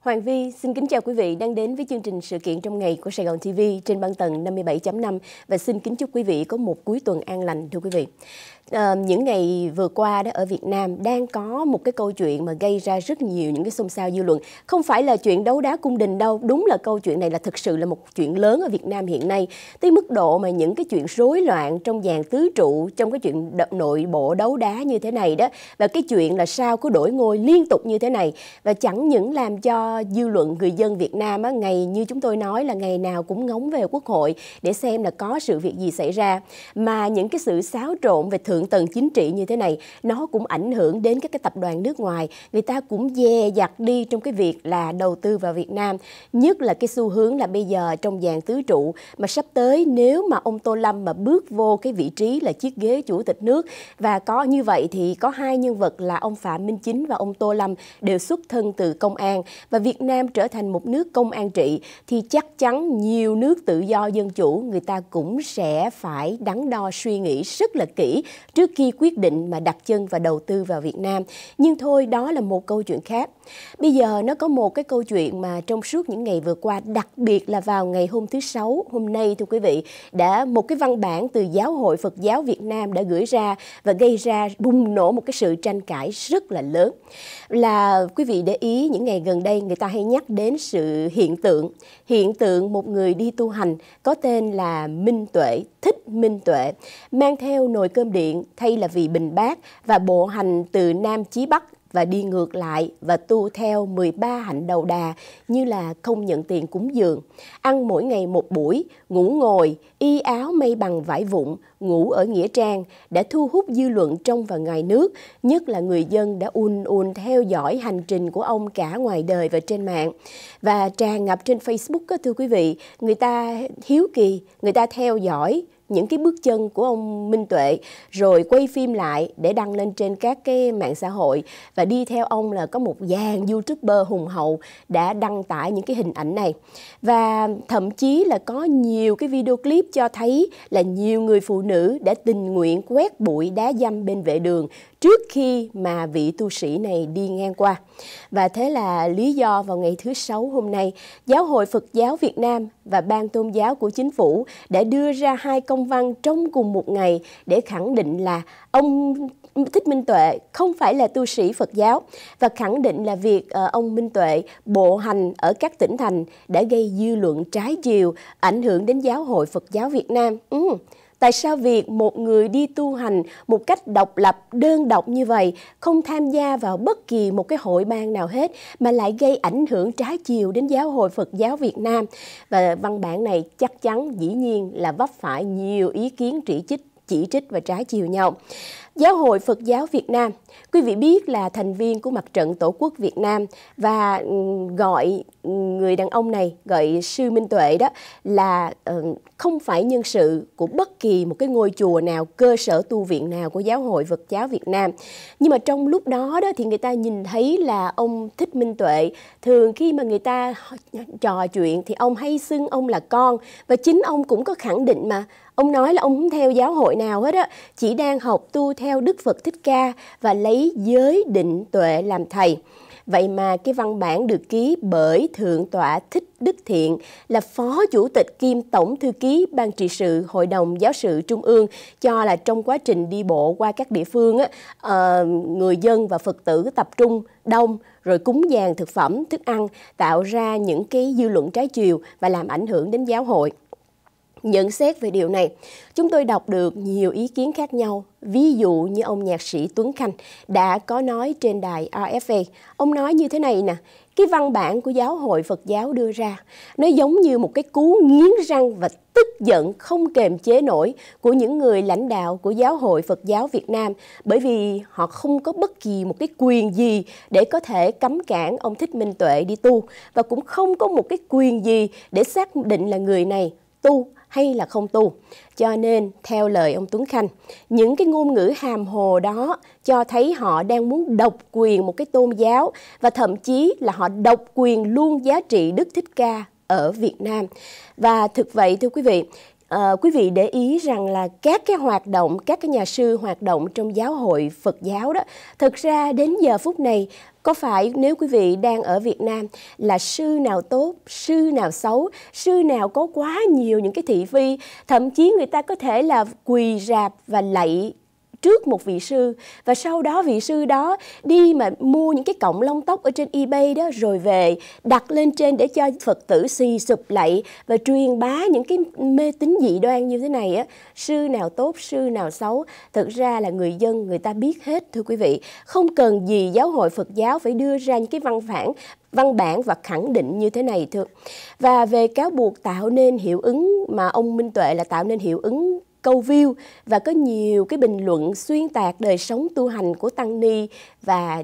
Hoàng Vi xin kính chào quý vị đang đến với chương trình sự kiện trong ngày của Sài Gòn TV trên băng tần 57.5 và xin kính chúc quý vị có một cuối tuần an lành thưa quý vị. À, những ngày vừa qua đó ở Việt Nam đang có một cái câu chuyện mà gây ra rất nhiều những cái xôn xao dư luận. Không phải là chuyện đấu đá cung đình đâu, đúng là câu chuyện này là thực sự là một chuyện lớn ở Việt Nam hiện nay. Tới mức độ mà những cái chuyện rối loạn trong dàn tứ trụ, trong cái chuyện nội bộ đấu đá như thế này đó và cái chuyện là sao cứ đổi ngôi liên tục như thế này và chẳng những làm cho dư luận người dân Việt Nam á, ngày như chúng tôi nói là ngày nào cũng ngóng về quốc hội để xem là có sự việc gì xảy ra mà những cái sự xáo trộn về thượng thượng tầng chính trị như thế này nó cũng ảnh hưởng đến các cái tập đoàn nước ngoài người ta cũng dè dặt đi trong cái việc là đầu tư vào Việt Nam nhất là cái xu hướng là bây giờ trong dàn tứ trụ mà sắp tới nếu mà ông Tô Lâm mà bước vô cái vị trí là chiếc ghế chủ tịch nước và có như vậy thì có hai nhân vật là ông Phạm Minh Chính và ông Tô Lâm đều xuất thân từ công an và Việt Nam trở thành một nước công an trị thì chắc chắn nhiều nước tự do dân chủ người ta cũng sẽ phải đắn đo suy nghĩ rất là kỹ trước khi quyết định mà đặt chân và đầu tư vào Việt Nam. Nhưng thôi, đó là một câu chuyện khác. Bây giờ nó có một cái câu chuyện mà trong suốt những ngày vừa qua, đặc biệt là vào ngày hôm thứ Sáu, hôm nay thưa quý vị, đã một cái văn bản từ Giáo hội Phật giáo Việt Nam đã gửi ra và gây ra bùng nổ một cái sự tranh cãi rất là lớn. Là quý vị để ý những ngày gần đây người ta hay nhắc đến sự hiện tượng, hiện tượng một người đi tu hành có tên là Minh Tuệ thích minh tuệ, mang theo nồi cơm điện thay là vì bình bát và bộ hành từ Nam Chí Bắc và đi ngược lại và tu theo 13 hạnh đầu đà như là không nhận tiền cúng dường, ăn mỗi ngày một buổi, ngủ ngồi, y áo may bằng vải vụn, ngủ ở Nghĩa Trang đã thu hút dư luận trong và ngoài nước, nhất là người dân đã un un theo dõi hành trình của ông cả ngoài đời và trên mạng. Và tràn ngập trên Facebook đó, thưa quý vị, người ta hiếu kỳ, người ta theo dõi, những cái bước chân của ông Minh Tuệ rồi quay phim lại để đăng lên trên các cái mạng xã hội và đi theo ông là có một dàn youtuber hùng hậu đã đăng tải những cái hình ảnh này và thậm chí là có nhiều cái video clip cho thấy là nhiều người phụ nữ đã tình nguyện quét bụi đá dăm bên vệ đường trước khi mà vị tu sĩ này đi ngang qua. Và thế là lý do vào ngày thứ Sáu hôm nay, Giáo hội Phật giáo Việt Nam và Ban Tôn giáo của Chính phủ đã đưa ra hai công văn trong cùng một ngày để khẳng định là ông Thích Minh Tuệ không phải là tu sĩ Phật giáo và khẳng định là việc ờ, ông Minh Tuệ bộ hành ở các tỉnh thành đã gây dư luận trái chiều, ảnh hưởng đến giáo hội Phật giáo Việt Nam. Ừ Tại sao việc một người đi tu hành một cách độc lập, đơn độc như vậy, không tham gia vào bất kỳ một cái hội ban nào hết mà lại gây ảnh hưởng trái chiều đến giáo hội Phật giáo Việt Nam? Và văn bản này chắc chắn dĩ nhiên là vấp phải nhiều ý kiến chỉ trích chỉ trích và trái chiều nhau. Giáo hội Phật giáo Việt Nam, quý vị biết là thành viên của mặt trận Tổ quốc Việt Nam và gọi người đàn ông này, gọi sư Minh Tuệ đó là ờ, không phải nhân sự của bất kỳ một cái ngôi chùa nào, cơ sở tu viện nào của giáo hội Phật giáo Việt Nam. Nhưng mà trong lúc đó đó thì người ta nhìn thấy là ông Thích Minh Tuệ thường khi mà người ta trò chuyện thì ông hay xưng ông là con và chính ông cũng có khẳng định mà Ông nói là ông không theo giáo hội nào hết á, chỉ đang học tu theo Đức Phật Thích Ca và lấy giới định tuệ làm thầy. Vậy mà cái văn bản được ký bởi Thượng tọa Thích Đức Thiện là Phó Chủ tịch kiêm Tổng Thư ký Ban trị sự Hội đồng Giáo sự Trung ương cho là trong quá trình đi bộ qua các địa phương, á, ờ, người dân và Phật tử tập trung đông rồi cúng dàn thực phẩm, thức ăn tạo ra những cái dư luận trái chiều và làm ảnh hưởng đến giáo hội. Nhận xét về điều này, chúng tôi đọc được nhiều ý kiến khác nhau. Ví dụ như ông nhạc sĩ Tuấn Khanh đã có nói trên đài RFA. Ông nói như thế này nè, cái văn bản của giáo hội Phật giáo đưa ra, nó giống như một cái cú nghiến răng và tức giận không kềm chế nổi của những người lãnh đạo của giáo hội Phật giáo Việt Nam bởi vì họ không có bất kỳ một cái quyền gì để có thể cấm cản ông Thích Minh Tuệ đi tu và cũng không có một cái quyền gì để xác định là người này tu hay là không tu. Cho nên, theo lời ông Tuấn Khanh, những cái ngôn ngữ hàm hồ đó cho thấy họ đang muốn độc quyền một cái tôn giáo và thậm chí là họ độc quyền luôn giá trị Đức Thích Ca ở Việt Nam. Và thực vậy thưa quý vị, À, quý vị để ý rằng là các cái hoạt động, các cái nhà sư hoạt động trong giáo hội Phật giáo đó, thực ra đến giờ phút này có phải nếu quý vị đang ở Việt Nam là sư nào tốt, sư nào xấu, sư nào có quá nhiều những cái thị phi, thậm chí người ta có thể là quỳ rạp và lạy trước một vị sư và sau đó vị sư đó đi mà mua những cái cọng lông tóc ở trên eBay đó rồi về đặt lên trên để cho Phật tử xì sụp lạy và truyền bá những cái mê tín dị đoan như thế này á sư nào tốt sư nào xấu thực ra là người dân người ta biết hết thưa quý vị không cần gì giáo hội Phật giáo phải đưa ra những cái văn phản văn bản và khẳng định như thế này thưa và về cáo buộc tạo nên hiệu ứng mà ông Minh Tuệ là tạo nên hiệu ứng câu view và có nhiều cái bình luận xuyên tạc đời sống tu hành của tăng ni và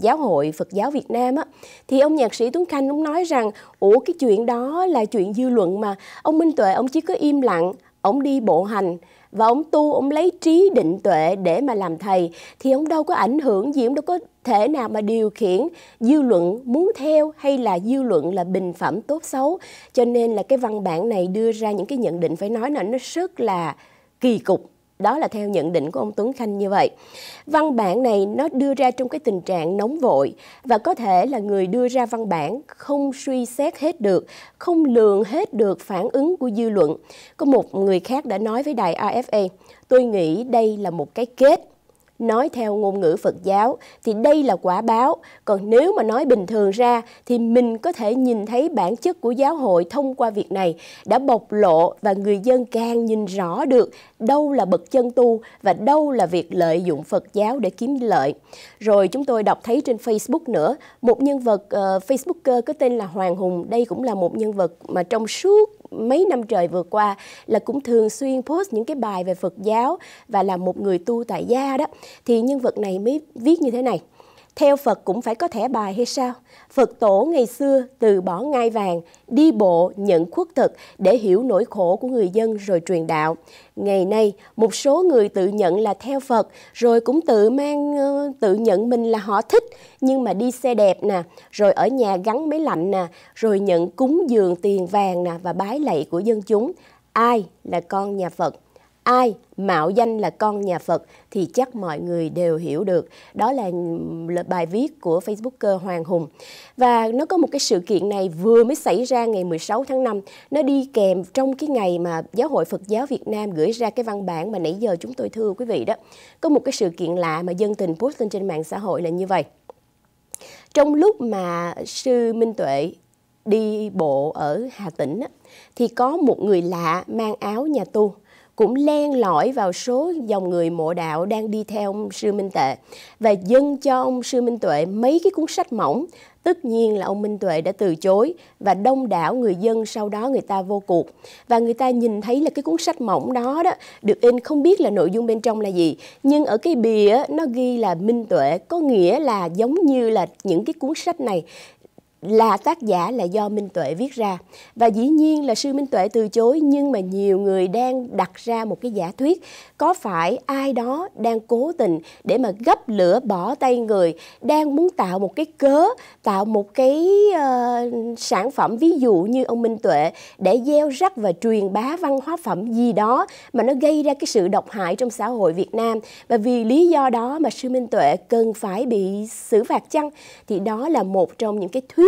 giáo hội Phật giáo Việt Nam á thì ông nhạc sĩ Tuấn Khanh cũng nói rằng ủa cái chuyện đó là chuyện dư luận mà ông Minh Tuệ ông chỉ có im lặng ông đi bộ hành và ông tu ông lấy trí định tuệ để mà làm thầy thì ông đâu có ảnh hưởng gì ông đâu có thể nào mà điều khiển dư luận muốn theo hay là dư luận là bình phẩm tốt xấu cho nên là cái văn bản này đưa ra những cái nhận định phải nói là nó rất là kỳ cục đó là theo nhận định của ông Tuấn Khanh như vậy. Văn bản này nó đưa ra trong cái tình trạng nóng vội và có thể là người đưa ra văn bản không suy xét hết được, không lường hết được phản ứng của dư luận. Có một người khác đã nói với đài AFA, e, tôi nghĩ đây là một cái kết Nói theo ngôn ngữ Phật giáo thì đây là quả báo, còn nếu mà nói bình thường ra thì mình có thể nhìn thấy bản chất của giáo hội thông qua việc này đã bộc lộ và người dân càng nhìn rõ được đâu là bậc chân tu và đâu là việc lợi dụng Phật giáo để kiếm lợi. Rồi chúng tôi đọc thấy trên Facebook nữa, một nhân vật uh, Facebooker có tên là Hoàng Hùng, đây cũng là một nhân vật mà trong suốt mấy năm trời vừa qua là cũng thường xuyên post những cái bài về Phật giáo và là một người tu tại gia đó thì nhân vật này mới viết như thế này theo Phật cũng phải có thẻ bài hay sao? Phật tổ ngày xưa từ bỏ ngai vàng, đi bộ, nhận khuất thực để hiểu nỗi khổ của người dân rồi truyền đạo. Ngày nay, một số người tự nhận là theo Phật rồi cũng tự mang ờ, tự nhận mình là họ thích nhưng mà đi xe đẹp nè, rồi ở nhà gắn máy lạnh nè, rồi nhận cúng dường tiền vàng nè và bái lạy của dân chúng. Ai là con nhà Phật? Ai mạo danh là con nhà Phật thì chắc mọi người đều hiểu được. Đó là bài viết của Facebooker Hoàng Hùng. Và nó có một cái sự kiện này vừa mới xảy ra ngày 16 tháng 5. Nó đi kèm trong cái ngày mà Giáo hội Phật giáo Việt Nam gửi ra cái văn bản mà nãy giờ chúng tôi thưa quý vị đó. Có một cái sự kiện lạ mà dân tình post lên trên mạng xã hội là như vậy. Trong lúc mà sư Minh Tuệ đi bộ ở Hà Tĩnh thì có một người lạ mang áo nhà tu cũng len lỏi vào số dòng người mộ đạo đang đi theo ông Sư Minh Tệ và dâng cho ông Sư Minh Tuệ mấy cái cuốn sách mỏng. Tất nhiên là ông Minh Tuệ đã từ chối và đông đảo người dân sau đó người ta vô cuộc. Và người ta nhìn thấy là cái cuốn sách mỏng đó đó được in không biết là nội dung bên trong là gì. Nhưng ở cái bìa nó ghi là Minh Tuệ có nghĩa là giống như là những cái cuốn sách này là tác giả là do Minh Tuệ viết ra và dĩ nhiên là sư Minh Tuệ từ chối nhưng mà nhiều người đang đặt ra một cái giả thuyết có phải ai đó đang cố tình để mà gấp lửa bỏ tay người đang muốn tạo một cái cớ tạo một cái uh, sản phẩm ví dụ như ông Minh Tuệ để gieo rắc và truyền bá văn hóa phẩm gì đó mà nó gây ra cái sự độc hại trong xã hội Việt Nam và vì lý do đó mà sư Minh Tuệ cần phải bị xử phạt chăng thì đó là một trong những cái thuyết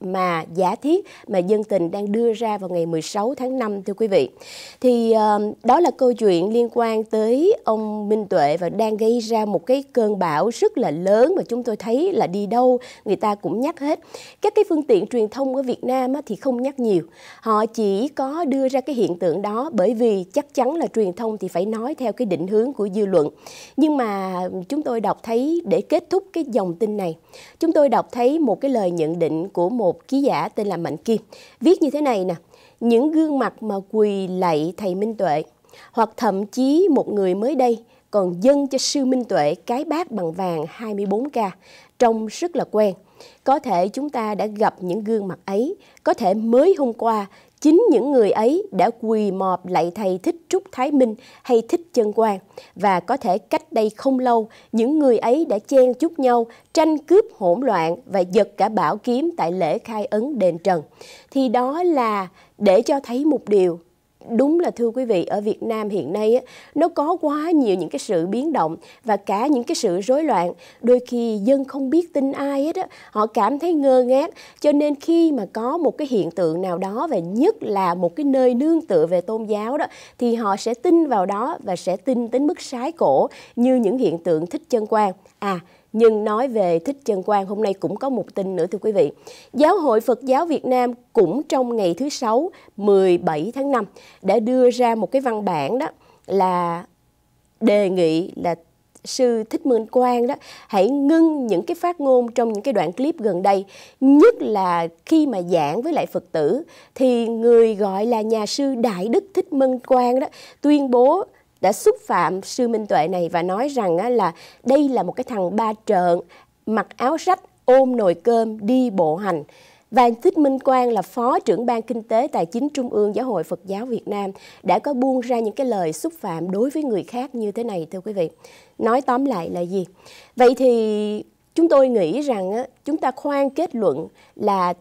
mà giả thiết mà dân tình đang đưa ra vào ngày 16 tháng 5 thưa quý vị. Thì ờ, đó là câu chuyện liên quan tới ông Minh Tuệ và đang gây ra một cái cơn bão rất là lớn mà chúng tôi thấy là đi đâu người ta cũng nhắc hết. Các cái phương tiện truyền thông ở Việt Nam thì không nhắc nhiều. Họ chỉ có đưa ra cái hiện tượng đó bởi vì chắc chắn là truyền thông thì phải nói theo cái định hướng của dư luận. Nhưng mà chúng tôi đọc thấy để kết thúc cái dòng tin này, chúng tôi đọc thấy một cái lời nhận định của một một ký giả tên là Mạnh Kim viết như thế này nè. Những gương mặt mà quỳ lạy thầy Minh Tuệ hoặc thậm chí một người mới đây còn dâng cho sư Minh Tuệ cái bát bằng vàng 24K trông rất là quen. Có thể chúng ta đã gặp những gương mặt ấy, có thể mới hôm qua chính những người ấy đã quỳ mọp lạy thầy thích Trúc Thái Minh hay thích Chân Quang và có thể cách đây không lâu những người ấy đã chen chúc nhau tranh cướp hỗn loạn và giật cả bảo kiếm tại lễ khai ấn đền Trần thì đó là để cho thấy một điều đúng là thưa quý vị ở Việt Nam hiện nay á, nó có quá nhiều những cái sự biến động và cả những cái sự rối loạn đôi khi dân không biết tin ai hết họ cảm thấy ngơ ngác cho nên khi mà có một cái hiện tượng nào đó và nhất là một cái nơi nương tựa về tôn giáo đó thì họ sẽ tin vào đó và sẽ tin đến mức sái cổ như những hiện tượng thích chân quan à nhưng nói về Thích Chân Quang hôm nay cũng có một tin nữa thưa quý vị. Giáo hội Phật giáo Việt Nam cũng trong ngày thứ Sáu 17 tháng 5 đã đưa ra một cái văn bản đó là đề nghị là sư Thích Minh Quang đó hãy ngưng những cái phát ngôn trong những cái đoạn clip gần đây nhất là khi mà giảng với lại Phật tử thì người gọi là nhà sư Đại Đức Thích Minh Quang đó tuyên bố đã xúc phạm sư Minh Tuệ này và nói rằng là đây là một cái thằng ba trợn, mặc áo rách, ôm nồi cơm, đi bộ hành. Và Thích Minh Quang là Phó trưởng Ban Kinh tế Tài chính Trung ương Giáo hội Phật giáo Việt Nam đã có buông ra những cái lời xúc phạm đối với người khác như thế này thưa quý vị. Nói tóm lại là gì? Vậy thì chúng tôi nghĩ rằng chúng ta khoan kết luận là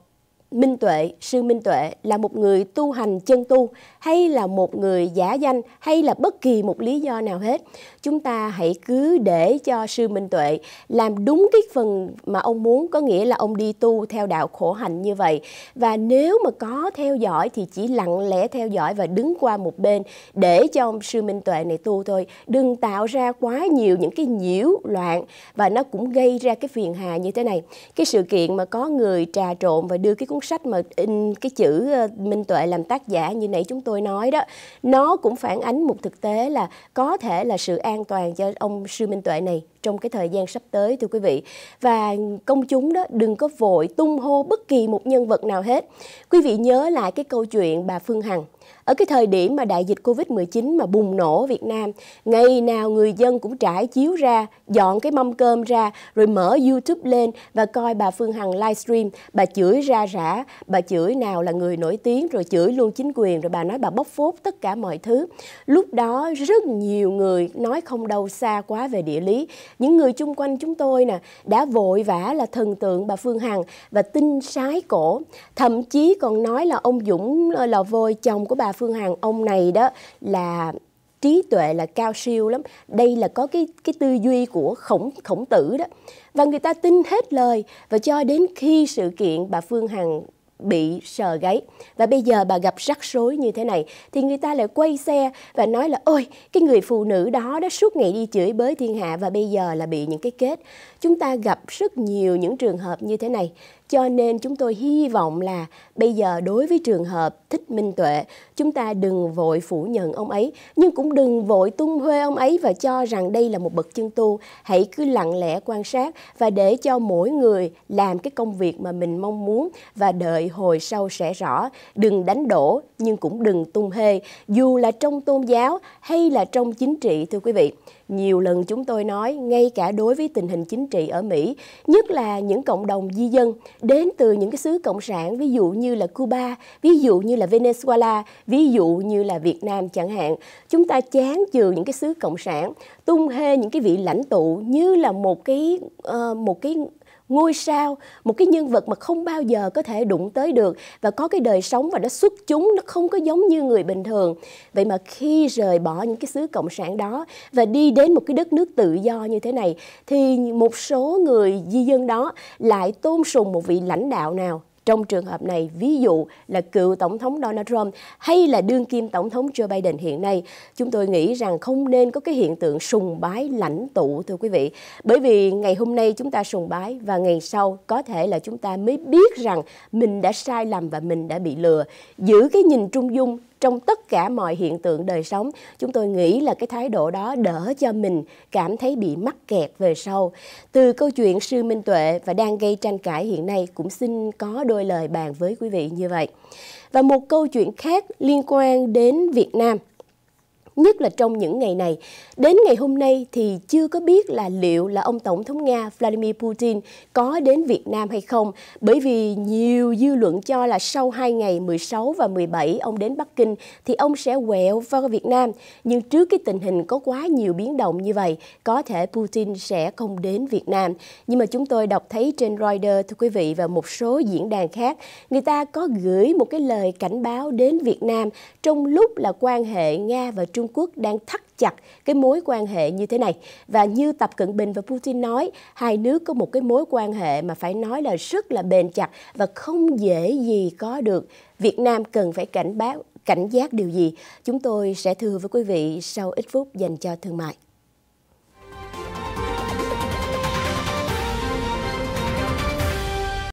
Minh Tuệ, sư Minh Tuệ là một người tu hành chân tu hay là một người giả danh hay là bất kỳ một lý do nào hết. Chúng ta hãy cứ để cho sư Minh Tuệ làm đúng cái phần mà ông muốn, có nghĩa là ông đi tu theo đạo khổ hạnh như vậy. Và nếu mà có theo dõi thì chỉ lặng lẽ theo dõi và đứng qua một bên để cho ông sư Minh Tuệ này tu thôi. Đừng tạo ra quá nhiều những cái nhiễu loạn và nó cũng gây ra cái phiền hà như thế này. Cái sự kiện mà có người trà trộn và đưa cái cuốn cuốn sách mà in cái chữ ờ, Minh Tuệ làm tác giả như nãy chúng tôi nói đó nó cũng phản ánh một thực tế là có thể là sự an toàn cho ông sư Minh Tuệ này trong cái thời gian sắp tới thưa quý vị và công chúng đó đừng có vội tung hô bất kỳ một nhân vật nào hết quý vị nhớ lại cái câu chuyện bà Phương Hằng ở cái thời điểm mà đại dịch Covid-19 mà bùng nổ Việt Nam, ngày nào người dân cũng trải chiếu ra, dọn cái mâm cơm ra, rồi mở YouTube lên và coi bà Phương Hằng livestream, bà chửi ra rã, bà chửi nào là người nổi tiếng, rồi chửi luôn chính quyền, rồi bà nói bà bóc phốt tất cả mọi thứ. Lúc đó rất nhiều người nói không đâu xa quá về địa lý. Những người chung quanh chúng tôi nè đã vội vã là thần tượng bà Phương Hằng và tin sái cổ. Thậm chí còn nói là ông Dũng là vôi chồng của bà Phương Hằng ông này đó là trí tuệ là cao siêu lắm đây là có cái cái tư duy của khổng khổng tử đó và người ta tin hết lời và cho đến khi sự kiện bà Phương Hằng bị sờ gáy và bây giờ bà gặp rắc rối như thế này thì người ta lại quay xe và nói là ôi cái người phụ nữ đó đó suốt ngày đi chửi bới thiên hạ và bây giờ là bị những cái kết chúng ta gặp rất nhiều những trường hợp như thế này cho nên chúng tôi hy vọng là bây giờ đối với trường hợp thích minh tuệ chúng ta đừng vội phủ nhận ông ấy nhưng cũng đừng vội tung huê ông ấy và cho rằng đây là một bậc chân tu hãy cứ lặng lẽ quan sát và để cho mỗi người làm cái công việc mà mình mong muốn và đợi hồi sau sẽ rõ đừng đánh đổ nhưng cũng đừng tung hê dù là trong tôn giáo hay là trong chính trị thưa quý vị nhiều lần chúng tôi nói ngay cả đối với tình hình chính trị ở Mỹ, nhất là những cộng đồng di dân đến từ những cái xứ cộng sản ví dụ như là Cuba, ví dụ như là Venezuela, ví dụ như là Việt Nam chẳng hạn. Chúng ta chán chừ những cái xứ cộng sản, tung hê những cái vị lãnh tụ như là một cái uh, một cái ngôi sao một cái nhân vật mà không bao giờ có thể đụng tới được và có cái đời sống và nó xuất chúng nó không có giống như người bình thường vậy mà khi rời bỏ những cái xứ cộng sản đó và đi đến một cái đất nước tự do như thế này thì một số người di dân đó lại tôn sùng một vị lãnh đạo nào trong trường hợp này, ví dụ là cựu Tổng thống Donald Trump hay là đương kim Tổng thống Joe Biden hiện nay, chúng tôi nghĩ rằng không nên có cái hiện tượng sùng bái lãnh tụ thưa quý vị. Bởi vì ngày hôm nay chúng ta sùng bái và ngày sau có thể là chúng ta mới biết rằng mình đã sai lầm và mình đã bị lừa. Giữ cái nhìn trung dung trong tất cả mọi hiện tượng đời sống chúng tôi nghĩ là cái thái độ đó đỡ cho mình cảm thấy bị mắc kẹt về sau từ câu chuyện sư minh tuệ và đang gây tranh cãi hiện nay cũng xin có đôi lời bàn với quý vị như vậy và một câu chuyện khác liên quan đến việt nam nhất là trong những ngày này. Đến ngày hôm nay thì chưa có biết là liệu là ông Tổng thống Nga Vladimir Putin có đến Việt Nam hay không, bởi vì nhiều dư luận cho là sau 2 ngày 16 và 17 ông đến Bắc Kinh thì ông sẽ quẹo vào Việt Nam. Nhưng trước cái tình hình có quá nhiều biến động như vậy, có thể Putin sẽ không đến Việt Nam. Nhưng mà chúng tôi đọc thấy trên Reuters, thưa quý vị, và một số diễn đàn khác, người ta có gửi một cái lời cảnh báo đến Việt Nam trong lúc là quan hệ Nga và Trung Quốc đang thắt chặt cái mối quan hệ như thế này. Và như Tập Cận Bình và Putin nói, hai nước có một cái mối quan hệ mà phải nói là rất là bền chặt và không dễ gì có được. Việt Nam cần phải cảnh báo cảnh giác điều gì? Chúng tôi sẽ thưa với quý vị sau ít phút dành cho thương mại.